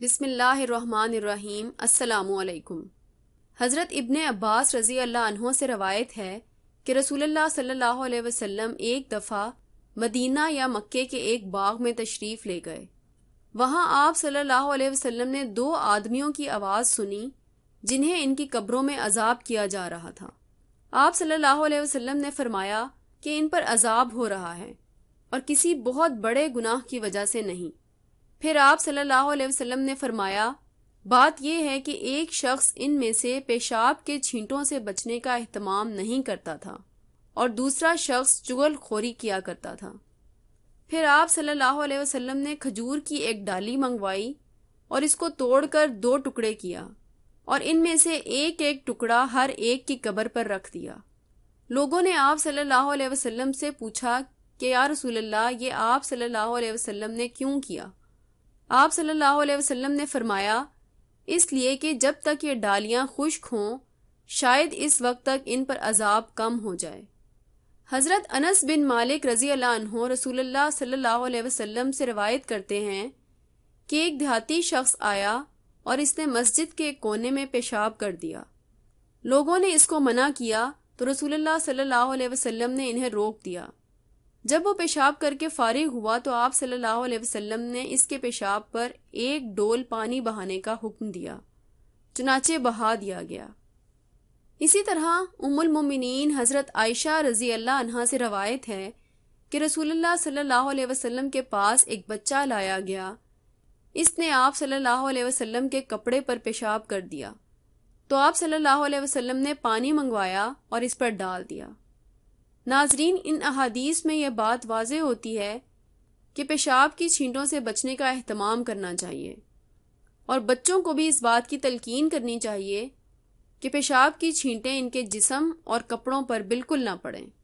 बिसमीम् अल्लाम हज़रत इब्न अब्बास रज़ी अल्लाह से रवायत है कि रसूलुल्लाह सल्लल्लाहु अलैहि वसल्लम एक दफ़ा मदीना या मक्के के एक बाग में तशरीफ़ ले गए वहाँ आप सल्लल्लाहु अलैहि वसल्लम ने दो आदमियों की आवाज़ सुनी जिन्हें इनकी कब्रों में अजाब किया जा रहा था आप सल्लल्लाहु अलैहि वसल्लम ने फरमाया कि इन पर अजाब हो रहा है और किसी बहुत बड़े गुनाह की वजह से नहीं फिर आप सल्लल्लाहु अलैहि वसल्लम ने फरमाया बात यह है कि एक शख्स इनमें से पेशाब के छींटों से बचने का अहतमाम नहीं करता था और दूसरा शख्स चुगलखोरी किया करता था फिर आप सल्लल्लाहु अलैहि वसल्लम ने खजूर की एक डाली मंगवाई और इसको तोड़कर दो टुकड़े किया और इनमें से एक एक टुकड़ा हर एक की कब्र पर रख दिया लोगों ने आप सल्लल्लाहु अलैहि वसल्लम से पूछा कि या अल्लाह ये आप सल्लल्लाहु अलैहि वसल्लम ने क्यों किया आप सल्लल्लाहु अलैहि वसल्लम ने फरमाया इसलिए कि जब तक ये डालियां खुश्क हों शायद इस वक्त तक इन पर अजाब कम हो जाए हज़रत अनस बिन मालिक रजी अल्लाह रसूलुल्लाह सल्लल्लाहु अलैहि वसल्लम से रवायत करते हैं कि एक देहाती शख्स आया और इसने मस्जिद के कोने में पेशाब कर दिया लोगों ने इसको मना किया तो रसूलुल्लाह सल्लल्लाहु अलैहि वसल्लम ने इन्हें रोक दिया जब वो पेशाब करके फारिग हुआ तो आप सल्लल्लाहु अलैहि वसल्लम ने इसके पेशाब पर एक डोल पानी बहाने का हुक्म दिया चुनाचे बहा दिया गया इसी तरह उमुल मोमिनीन हज़रत आयशा रजी अल्लाह से रवायत है कि रसूलुल्लाह सल्लल्लाहु अलैहि वसल्लम के पास एक बच्चा लाया गया इसने आप सल्लल्लाहु अलैहि वसल्लम के कपड़े पर पेशाब कर दिया तो आप सल्लल्लाहु अलैहि वसल्लम ने पानी मंगवाया और इस पर डाल दिया नाजरीन इन अहादीस में यह बात वाज होती है कि पेशाब की छींटों से बचने का अहतमाम करना चाहिए और बच्चों को भी इस बात की तलकीन करनी चाहिए कि पेशाब की छींटें इनके जिसम और कपड़ों पर बिल्कुल ना पड़ें